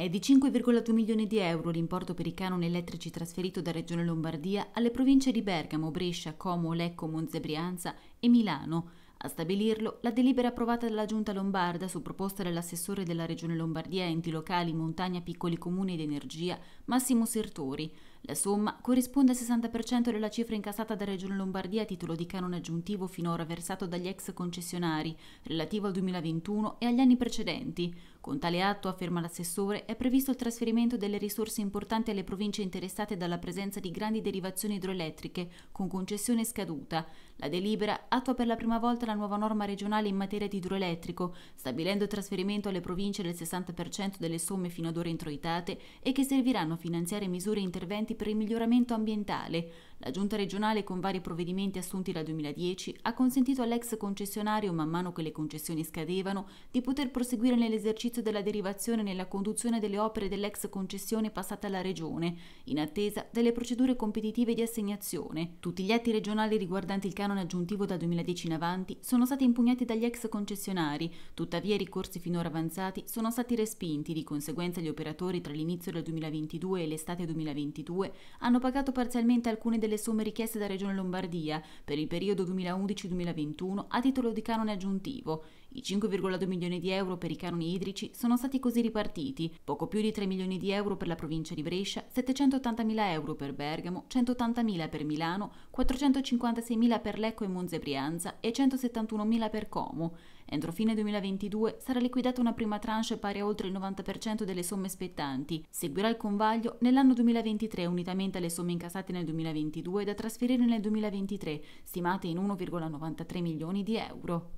È di 5,2 milioni di euro l'importo per i canoni elettrici trasferito da Regione Lombardia alle province di Bergamo, Brescia, Como, Lecco, Monzebrianza e Milano. A stabilirlo la delibera approvata dalla Giunta Lombarda su proposta dell'assessore della Regione Lombardia enti locali, montagna, piccoli comuni ed energia, Massimo Sertori. La somma corrisponde al 60% della cifra incassata da Regione Lombardia a titolo di canone aggiuntivo finora versato dagli ex concessionari relativo al 2021 e agli anni precedenti. Con tale atto, afferma l'assessore, è previsto il trasferimento delle risorse importanti alle province interessate dalla presenza di grandi derivazioni idroelettriche con concessione scaduta. La delibera attua per la prima volta la nuova norma regionale in materia di idroelettrico, stabilendo il trasferimento alle province del 60% delle somme fino ad ora introitate e che serviranno a finanziare misure e interventi interventi per il miglioramento ambientale. La giunta regionale, con vari provvedimenti assunti dal 2010, ha consentito all'ex concessionario, man mano che le concessioni scadevano, di poter proseguire nell'esercizio della derivazione nella conduzione delle opere dell'ex concessione passata alla Regione, in attesa delle procedure competitive di assegnazione. Tutti gli atti regionali riguardanti il canone aggiuntivo dal 2010 in avanti sono stati impugnati dagli ex concessionari, tuttavia i ricorsi finora avanzati sono stati respinti, di conseguenza gli operatori tra l'inizio del 2022 e l'estate 2022 2002 hanno pagato parzialmente alcune delle somme richieste da Regione Lombardia per il periodo 2011-2021 a titolo di canone aggiuntivo. I 5,2 milioni di euro per i canoni idrici sono stati così ripartiti, poco più di 3 milioni di euro per la provincia di Brescia, 780 mila euro per Bergamo, 180 mila per Milano, 456 mila per Lecco e Monza e Brianza e 171 mila per Como. Entro fine 2022 sarà liquidata una prima tranche pari a oltre il 90% delle somme spettanti. Seguirà il convaglio nell'anno 2023 unitamente alle somme incassate nel 2022 da trasferire nel 2023, stimate in 1,93 milioni di euro.